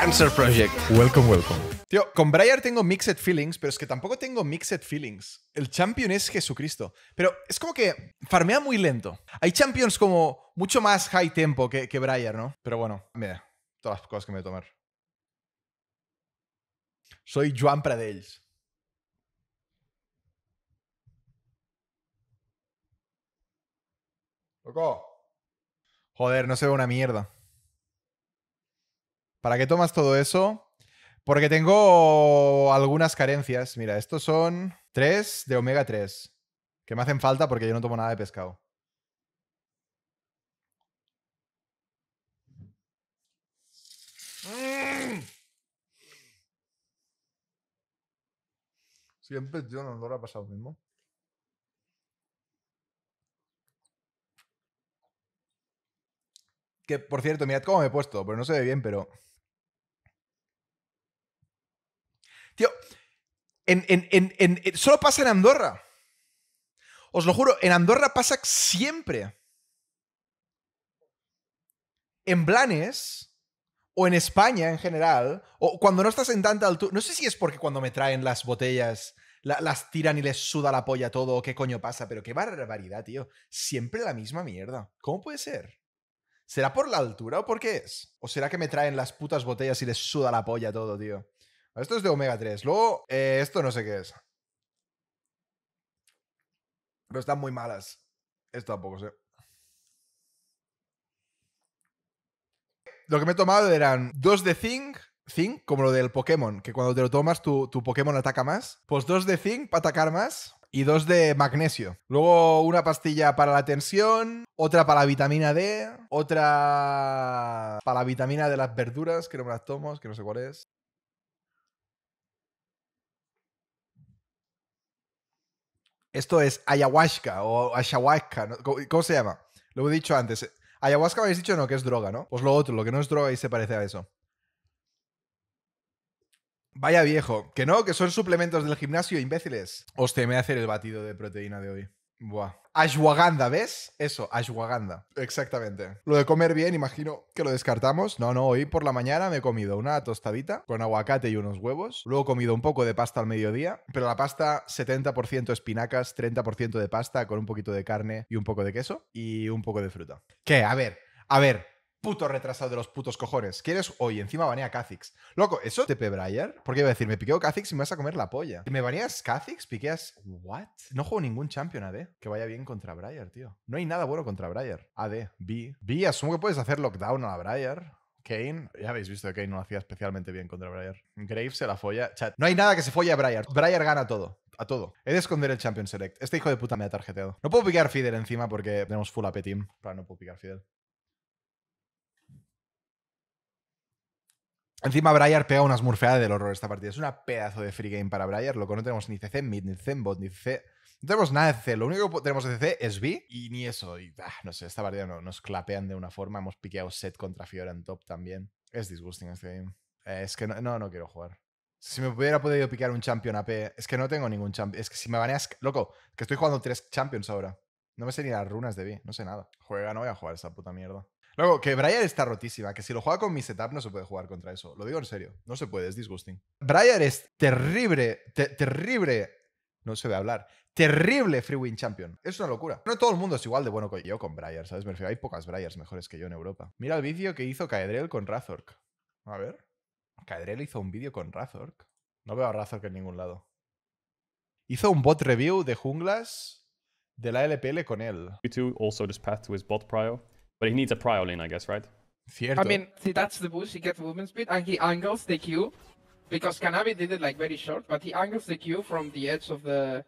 Answer Project. Welcome, welcome. Tío, con Briar tengo mixed feelings, pero es que tampoco tengo mixed feelings. El champion es Jesucristo. Pero es como que farmea muy lento. Hay champions como mucho más high tempo que, que Briar, ¿no? Pero bueno, mira, todas las cosas que me voy a tomar. Soy Joan Pradells. Loco. Joder, no se ve una mierda. ¿Para qué tomas todo eso? Porque tengo algunas carencias. Mira, estos son tres de omega 3, que me hacen falta porque yo no tomo nada de pescado. Siempre yo no lo ha pasado mismo. Que por cierto, mirad cómo me he puesto, pero no se ve bien, pero En, eh, solo pasa en Andorra. Os lo juro, en Andorra pasa siempre. En Blanes, o en España en general, o cuando no estás en tanta altura. No sé si es porque cuando me traen las botellas, las tiran y les suda la polla todo, o qué coño pasa, pero qué barbaridad, tío. Siempre la misma mierda. ¿Cómo puede ser? ¿Será por la altura o por qué es? ¿O será que me traen las putas botellas y les suda la polla todo, tío? Esto es de omega 3. Luego, eh, esto no sé qué es. Pero están muy malas. Esto tampoco sé. Lo que me he tomado eran dos de zinc, zinc, como lo del Pokémon, que cuando te lo tomas tu, tu Pokémon ataca más. Pues dos de zinc para atacar más y dos de magnesio. Luego una pastilla para la tensión, otra para la vitamina D, otra para la vitamina de las verduras, que no me las tomo, que no sé cuál es. Esto es ayahuasca o ayahuasca, ¿no? ¿cómo se llama? Lo he dicho antes. Ayahuasca habéis dicho no, que es droga, ¿no? Pues lo otro, lo que no es droga y se parece a eso. Vaya viejo, que no, que son suplementos del gimnasio, imbéciles. Hostia, me voy hacer el batido de proteína de hoy. Buah. Ashwagandha, ¿ves? Eso, ashwagandha. Exactamente. Lo de comer bien, imagino que lo descartamos. No, no, hoy por la mañana me he comido una tostadita con aguacate y unos huevos. Luego he comido un poco de pasta al mediodía, pero la pasta 70% espinacas, 30% de pasta con un poquito de carne y un poco de queso y un poco de fruta. ¿Qué? A ver, a ver, puto retrasado de los putos cojones. ¿Quieres hoy? Encima banea a Kha'Zix. Loco, ¿eso TP Briar? Porque iba a decir, me piqueo Kha'Zix y me vas a comer la polla. ¿Me baneas Kha'Zix? ¿Piqueas? ¿What? No juego ningún champion AD que vaya bien contra Briar, tío. No hay nada bueno contra Briar. AD, B. B, asumo que puedes hacer lockdown a la Briar. Kane, ya habéis visto que Kane no lo hacía especialmente bien contra Briar. Graves se la folla. Chat, no hay nada que se folle a Briar. Briar gana todo. A todo. He de esconder el Champion Select. Este hijo de puta me ha tarjeteado. No puedo piquear Fidel encima porque tenemos full AP team. no puedo picar Fidel. Encima, Briar pega unas murfeadas del horror esta partida. Es una pedazo de free game para Briar, loco. No tenemos ni CC mid, ni CC bot, ni CC. No tenemos nada de CC. Lo único que tenemos de CC es B y ni eso. Y, ah, no sé, esta partida nos clapean de una forma. Hemos piqueado set contra Fiora en top también. Es disgusting este game. Eh, es que no, no, no, quiero jugar. Si me hubiera podido piquear un champion AP. Es que no tengo ningún champion. Es que si me baneas. Loco, que estoy jugando tres champions ahora. No me sé ni las runas de B. No sé nada. Juega, no voy a jugar esa puta mierda. Luego, que Briar está rotísima, que si lo juega con mi setup no se puede jugar contra eso. Lo digo en serio, no se puede, es disgusting. Briar es terrible, terrible. No se ve hablar. Terrible Free Win Champion. Es una locura. No todo el mundo es igual de bueno que yo con Briar, ¿sabes? Me refiero, hay pocas Briars mejores que yo en Europa. Mira el vídeo que hizo Caedrel con Razork. A ver. Caedrel hizo un vídeo con Razork. No veo a Razork en ningún lado. Hizo un bot review de junglas de la LPL con él. two also his bot But he needs a prio lane, I guess, right? Cierto. I mean, that's the boost. He gets movement speed and he angles the Q because Kanabi did it like very short, but he angles the Q from the edge of the.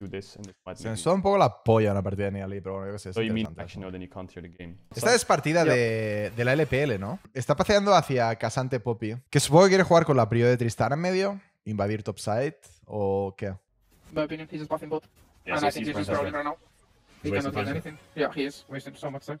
Do this and this might Se me suena un poco la polla una partida de Nidalee, pero bueno, yo qué sé. so you mean action, no, then the game. Esta es partida yeah. de, de la LPL, ¿no? Está paseando hacia Casante Poppy, que supongo que quiere jugar con la prio de Tristana en medio, invadir topside o qué. My opinion, he's just buffing bot. and I think he's just rolling right now. He cannot do anything. Yeah, he is wasting so much time.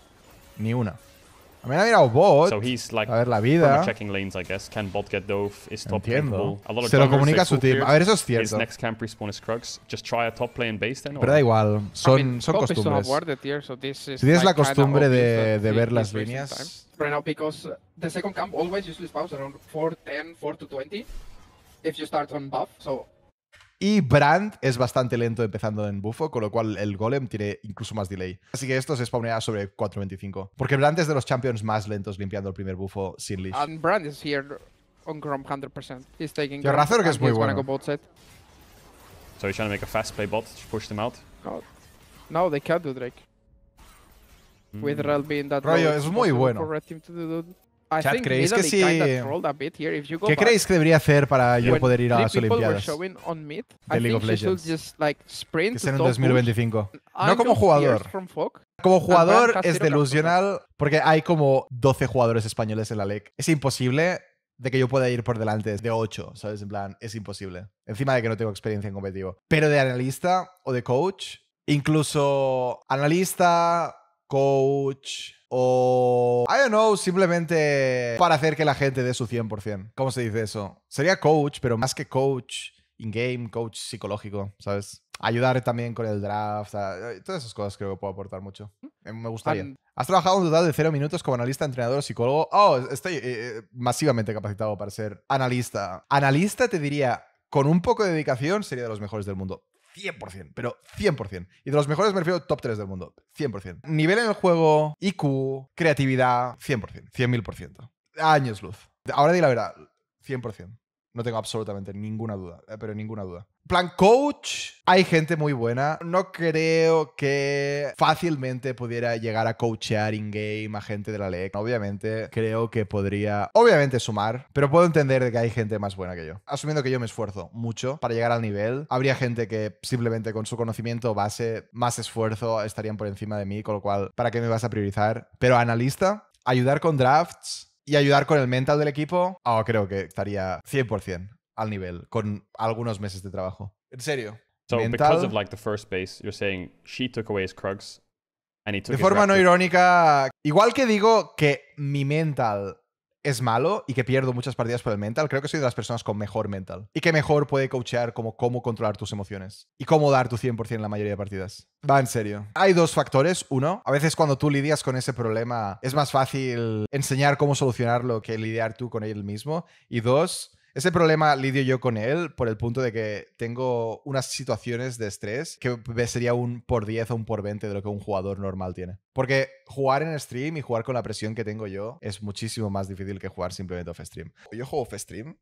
Ni una. I mean, I mean, I'll bot. So he's like, a ver, la vida. checking lanes, I guess. Can bot get dove? Is top Entiendo. A lot of Se lo comunica a su team. A ver, eso es cierto. His next camp respawn is Krugs. Just try a top lane base then. Pero da igual. Son, I mean, son costumbres. Tier, so this is si tienes like la costumbre de, de ver las líneas. Right now, because the second camp always usually spawns around 4, 10, 4 to 20. If you start on buff, so y Brand es bastante lento empezando en bufo, con lo cual el golem tiene incluso más delay. Así que esto se spawneará sobre 4.25. Porque Brand es de los champions más lentos limpiando el primer bufo sin leash. Y Brand is aquí en Grom 100%. He's taking Yo Razor que es muy bueno. Go so he's trying make a fast play bot to push them out? No, they can't do Drake. With hmm. Rel being that es muy bueno que ¿Qué creéis que debería hacer para yo poder ir a las Olimpiadas? de League of Legends. en 2025. No como jugador. Como jugador es delusional porque hay como 12 jugadores españoles en la LEC. Es imposible de que yo pueda ir por delante de 8, ¿sabes? En plan, es imposible. Encima de que no tengo experiencia en competitivo. Pero de analista o de coach, incluso analista, coach, o, I don't know, simplemente para hacer que la gente dé su 100%. ¿Cómo se dice eso? Sería coach, pero más que coach in-game, coach psicológico, ¿sabes? Ayudar también con el draft, eh, todas esas cosas creo que puedo aportar mucho. Eh, me gustaría. Has trabajado un total de cero minutos como analista, entrenador, psicólogo. Oh, estoy eh, masivamente capacitado para ser analista. Analista, te diría, con un poco de dedicación sería de los mejores del mundo. 100%, pero 100%. Y de los mejores me refiero top 3 del mundo, 100%. Nivel en el juego, IQ, creatividad, 100%, 100.000%. Años luz. Ahora di la verdad, 100%. No tengo absolutamente ninguna duda, eh, pero ninguna duda. Plan coach, hay gente muy buena. No creo que fácilmente pudiera llegar a coachear in-game a gente de la LEC. Obviamente, creo que podría, obviamente, sumar, pero puedo entender que hay gente más buena que yo. Asumiendo que yo me esfuerzo mucho para llegar al nivel, habría gente que simplemente con su conocimiento base, más esfuerzo, estarían por encima de mí, con lo cual, ¿para qué me vas a priorizar? Pero analista, ayudar con drafts, y ayudar con el mental del equipo, oh, creo que estaría 100% al nivel con algunos meses de trabajo. En serio. De forma no irónica, igual que digo que mi mental es malo y que pierdo muchas partidas por el mental, creo que soy de las personas con mejor mental. Y que mejor puede coachear como cómo controlar tus emociones. Y cómo dar tu 100% en la mayoría de partidas. Va en serio. Hay dos factores. Uno, a veces cuando tú lidias con ese problema es más fácil enseñar cómo solucionarlo que lidiar tú con él mismo. Y dos, ese problema lidio yo con él por el punto de que tengo unas situaciones de estrés que sería un por 10 o un por 20 de lo que un jugador normal tiene. Porque jugar en stream y jugar con la presión que tengo yo es muchísimo más difícil que jugar simplemente off stream. Yo juego off stream,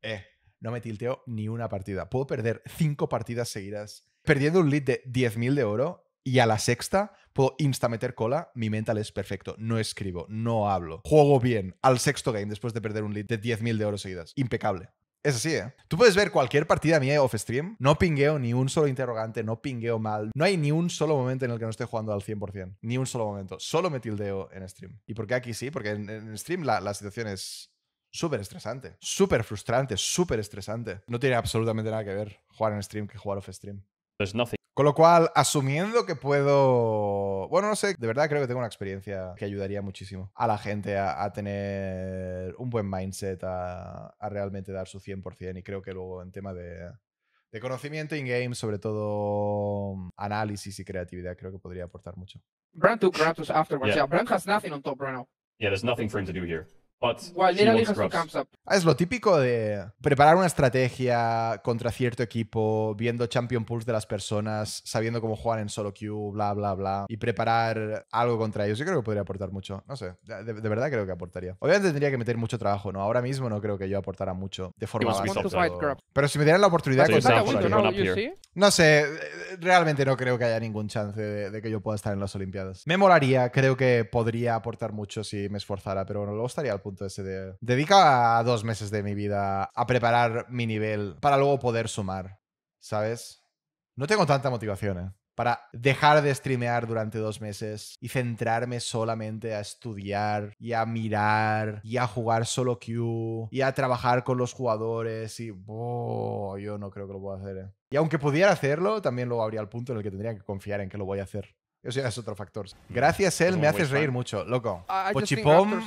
eh, no me tilteo ni una partida. Puedo perder 5 partidas seguidas perdiendo un lead de 10.000 de oro y a la sexta puedo insta meter cola, mi mental es perfecto, no escribo, no hablo, juego bien al sexto game después de perder un lead de 10.000 de oro seguidas. Impecable. Es así, ¿eh? Tú puedes ver cualquier partida mía off stream, no pingueo ni un solo interrogante, no pingueo mal, no hay ni un solo momento en el que no esté jugando al 100%, ni un solo momento, solo me tildeo en stream. ¿Y por qué aquí sí? Porque en, stream la, situación es súper estresante, súper frustrante, súper estresante. No tiene absolutamente nada que ver jugar en stream que jugar off stream. There's nothing con lo cual, asumiendo que puedo... Bueno, no sé, de verdad creo que tengo una experiencia que ayudaría muchísimo a la gente a, tener un buen mindset, a, realmente dar su 100%. Y creo que luego en tema de, conocimiento in-game, sobre todo análisis y creatividad, creo que podría aportar mucho. afterwards. has nothing on top right now. Yeah, there's nothing for him to do here. Ah, es lo típico de preparar una estrategia contra cierto equipo, viendo champion pools de las personas, sabiendo cómo jugar en solo queue, bla, bla, bla, y preparar algo contra ellos. Yo creo que podría aportar mucho. No sé, de, verdad creo que aportaría. Obviamente tendría que meter mucho trabajo, ¿no? Ahora mismo no creo que yo aportara mucho de forma Pero si me dieran la oportunidad, con no, no sé, realmente no creo que haya ningún chance de, que yo pueda estar en las Olimpiadas. Me molaría, creo que podría aportar mucho si me esforzara, pero no, lo estaría al punto Dedica dos meses de mi vida a preparar mi nivel para luego poder sumar, ¿sabes? No tengo tanta motivación, ¿eh? Para dejar de streamear durante dos meses y centrarme solamente a estudiar y a mirar y a jugar solo Q y a trabajar con los jugadores y... Oh, yo no creo que lo pueda hacer, ¿eh? Y aunque pudiera hacerlo, también luego habría el punto en el que tendría que confiar en que lo voy a hacer. Eso es otro factor. Mm. Gracias, él me haces reír mucho, loco. Pochipom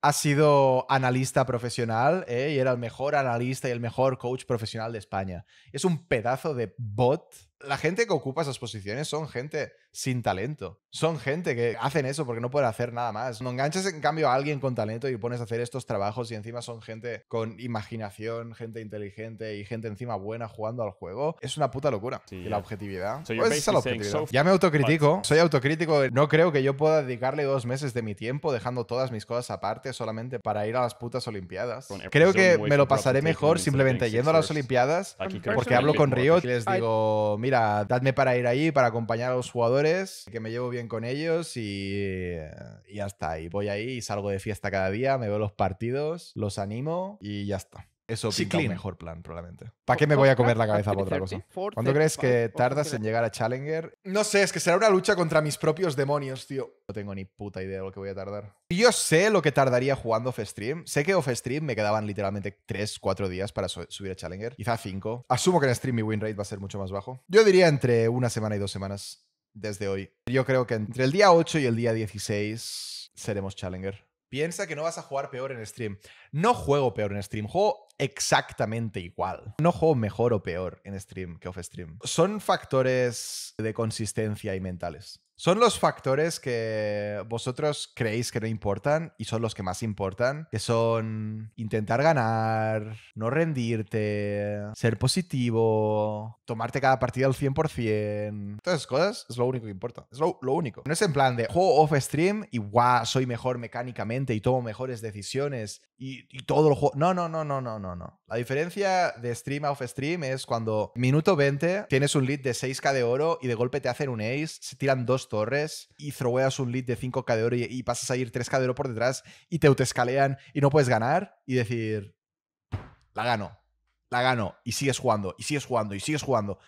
ha sido analista profesional eh, y era el mejor analista y el mejor coach profesional de España. Es un pedazo de bot la gente que ocupa esas posiciones son gente sin talento. Son gente que hacen eso porque no pueden hacer nada más. No enganches en cambio a alguien con talento y pones a hacer estos trabajos y encima son gente con imaginación, gente inteligente y gente encima buena jugando al juego. Es una puta locura. la eh. objetividad. pues la objetividad. ya me autocritico. Soy autocrítico. No creo que yo pueda dedicarle dos meses de mi tiempo dejando todas mis cosas aparte solamente para ir a las putas Olimpiadas. E- creo que me lo pasaré mejor simplemente yendo a las Olimpiadas porque hablo con Riot y les digo, mira, dadme para ir ahí, para acompañar a los jugadores, que me llevo bien con ellos y, y ya está. Y voy ahí y salgo de fiesta cada día, me veo los partidos, los animo y ya está. Eso sí, pinta mejor plan, probablemente. ¿Para qué me voy a comer la cabeza por otra cosa? ¿Cuánto crees que tardas en llegar a Challenger? No sé, es que será una lucha contra mis propios demonios, tío. No tengo ni puta idea de lo que voy a tardar. Yo sé lo que tardaría jugando off-stream. Sé que off-stream me quedaban literalmente 3, 4 días para subir a Challenger. Quizá 5. Asumo que en stream mi win rate va a ser mucho más bajo. Yo diría entre una semana y dos semanas desde hoy. Yo creo que entre el día 8 y el día 16 seremos Challenger. Piensa que no vas a jugar peor en stream. No juego peor en stream, juego exactamente igual. No juego mejor o peor en stream que off stream. Son factores de consistencia y mentales. Son los factores que vosotros creéis que no importan y son los que más importan, que son intentar ganar, no rendirte, ser positivo, tomarte cada partida al 100%. Todas esas cosas es lo único que importa, es lo, único. No es en plan de juego off stream y guau, soy mejor mecánicamente y tomo mejores decisiones y, y, todo el juego. No, no, no, no, no, no, no. La diferencia de stream a off stream es cuando minuto 20 tienes un lead de 6k de oro y de golpe te hacen un ace, se tiran dos torres y throweas un lead de 5k de oro y, pasas a ir 3k de oro por detrás y te escalean y no puedes ganar y decir, la gano, la gano y sigues jugando, y sigues jugando, y sigues jugando.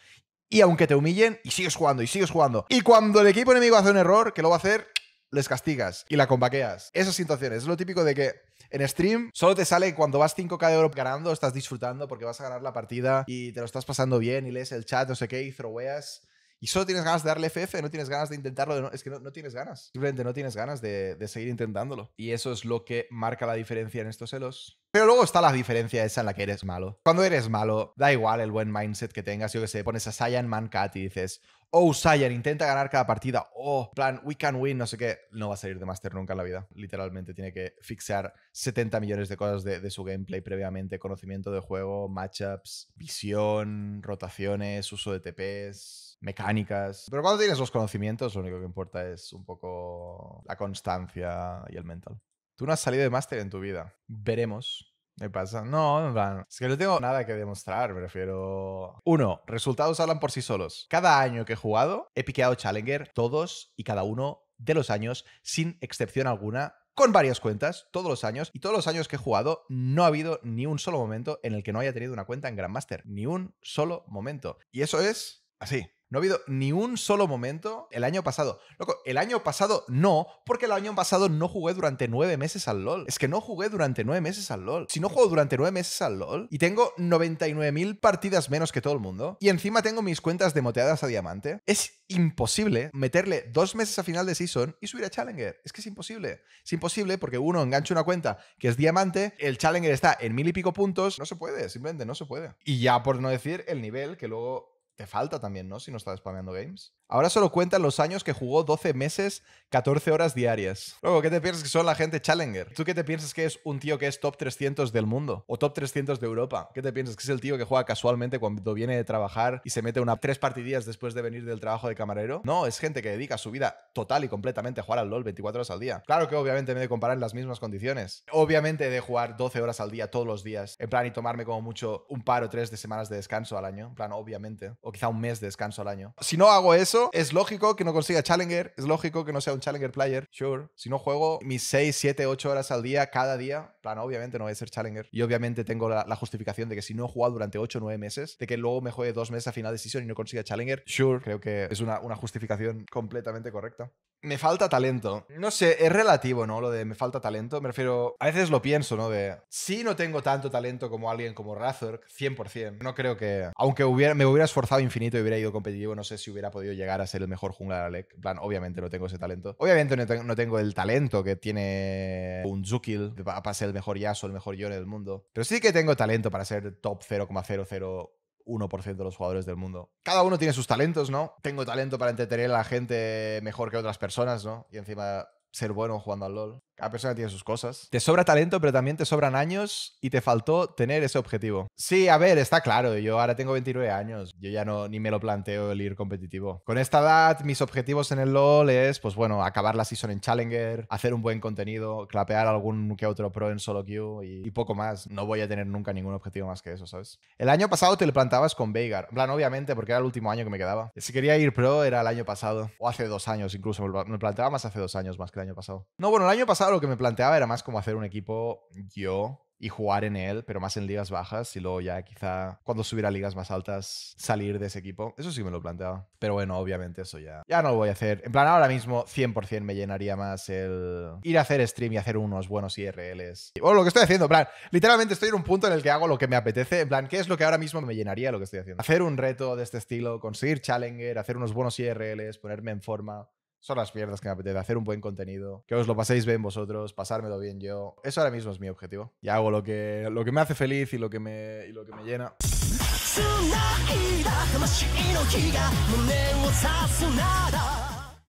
Y aunque te humillen, y sigues jugando, y sigues jugando. Y cuando el equipo enemigo hace un error, que lo va a hacer, les castigas y la combaqueas. Esas situaciones, es lo típico de que en stream solo te sale cuando vas 5k de oro ganando, estás disfrutando porque vas a ganar la partida y te lo estás pasando bien y lees el chat, no sé qué, y throweas y solo tienes ganas de darle FF, no tienes ganas de intentarlo, es que no, tienes ganas, simplemente no tienes ganas de, seguir intentándolo. Y eso es lo que marca la diferencia en estos celos. Pero luego está la diferencia esa en la que eres malo. Cuando eres malo, da igual el buen mindset que tengas, yo que sé, pones a Saiyan Cat y dices, oh, Saiyan, intenta ganar cada partida, oh, plan, we can win, no sé qué, no va a salir de Master nunca en la vida. Literalmente tiene que fixar 70 millones de cosas de, de su gameplay previamente, conocimiento de juego, matchups, visión, rotaciones, uso de TPs mecánicas. Pero cuando tienes los conocimientos, lo único que importa es un poco la constancia y el mental. Tú no has salido de máster en tu vida. Veremos. ¿Qué pasa? No, en Es que no tengo nada que demostrar, Prefiero Uno, resultados hablan por sí solos. Cada año que he jugado, he piqueado Challenger todos y cada uno de los años, sin excepción alguna, con varias cuentas todos los años y todos los años que he jugado no ha habido ni un solo momento en el que no haya tenido una cuenta en Grandmaster, ni un solo momento. Y eso es así. No ha habido ni un solo momento el año pasado. Loco, el año pasado no, porque el año pasado no jugué durante nueve meses al LOL. Es que no jugué durante nueve meses al LOL. Si no juego durante nueve meses al LOL y tengo 99.000 partidas menos que todo el mundo, y encima tengo mis cuentas demoteadas a diamante, es imposible meterle dos meses a final de season y subir a Challenger. Es que es imposible. Es imposible porque uno engancha una cuenta que es diamante, el Challenger está en mil y pico puntos, no se puede, simplemente no se puede. Y ya por no decir el nivel que luego te falta también, ¿no? Si no estás spameando games. Ahora solo cuentan los años que jugó 12 meses, 14 horas diarias. Luego, ¿qué te piensas que son la gente Challenger? ¿Tú qué te piensas que es un tío que es top 300 del mundo? ¿O top 300 de Europa? ¿Qué te piensas que es el tío que juega casualmente cuando viene de trabajar y se mete una tres partidías después de venir del trabajo de camarero? No, es gente que dedica su vida total y completamente a jugar al LOL 24 horas al día. Claro que obviamente me de comparar en las mismas condiciones. Obviamente de jugar 12 horas al día todos los días, en plan y tomarme como mucho un par o tres de semanas de descanso al año, en plan obviamente, o quizá un mes de descanso al año. Si no hago eso, es lógico que no consiga Challenger, es lógico que no sea un Challenger player, sure. Si no juego mis 6, 7, 8 horas al día, cada día, plan, obviamente no voy a ser Challenger. Y obviamente tengo la, justificación de que si no he jugado durante 8 o 9 meses, de que luego me juegue 2 meses a final de season y no consiga Challenger, sure. Creo que es una, justificación completamente correcta. Me falta talento. No sé, es relativo, ¿no? Lo de me falta talento. Me refiero, a veces lo pienso, ¿no? De, si no tengo tanto talento como alguien como Razork, 100%. No creo que, aunque me hubiera esforzado infinito y hubiera ido competitivo, no sé si hubiera podido llegar a ser el mejor jungla de la LEC. En plan, obviamente no tengo ese talento. Obviamente no, tengo el talento que tiene un Zukil para ser el mejor Yasuo, el mejor Yone del mundo. Pero sí que tengo talento para ser top 0,001% de los jugadores del mundo. Cada uno tiene sus talentos, ¿no? Tengo talento para entretener a la gente mejor que otras personas, ¿no? Y encima ser bueno jugando al LOL. Cada persona tiene sus cosas. Te sobra talento, pero también te sobran años y te faltó tener ese objetivo. Sí, a ver, está claro. Yo ahora tengo 29 años. Yo ya no ni me lo planteo el ir competitivo. Con esta edad, mis objetivos en el LoL es, pues bueno, acabar la season en Challenger, hacer un buen contenido, clapear algún que otro pro en solo queue y, poco más. No voy a tener nunca ningún objetivo más que eso, ¿sabes? El año pasado te lo plantabas con Veigar. En plan, obviamente, porque era el último año que me quedaba. Si quería ir pro, era el año pasado. O hace dos años, incluso. Me planteaba más hace dos años más que el año pasado. No, bueno, el año pasado lo que me planteaba era más como hacer un equipo yo y jugar en él, pero más en ligas bajas y luego ya quizá cuando subiera a ligas más altas salir de ese equipo. Eso sí me lo planteaba. Pero bueno, obviamente eso ya ya no lo voy a hacer. En plan, ahora mismo 100% me llenaría más el ir a hacer stream y hacer unos buenos IRLs. o lo que estoy haciendo, en plan, literalmente estoy en un punto en el que hago lo que me apetece. En plan, ¿qué es lo que ahora mismo me llenaría lo que estoy haciendo? Hacer un reto de este estilo, conseguir challenger, hacer unos buenos IRLs, ponerme en forma son las mierdas que me apetece, hacer un buen contenido, que os lo paséis bien vosotros, pasármelo bien yo. Eso ahora mismo es mi objetivo. Y hago lo que, lo que me hace feliz y lo que me, y lo que me llena.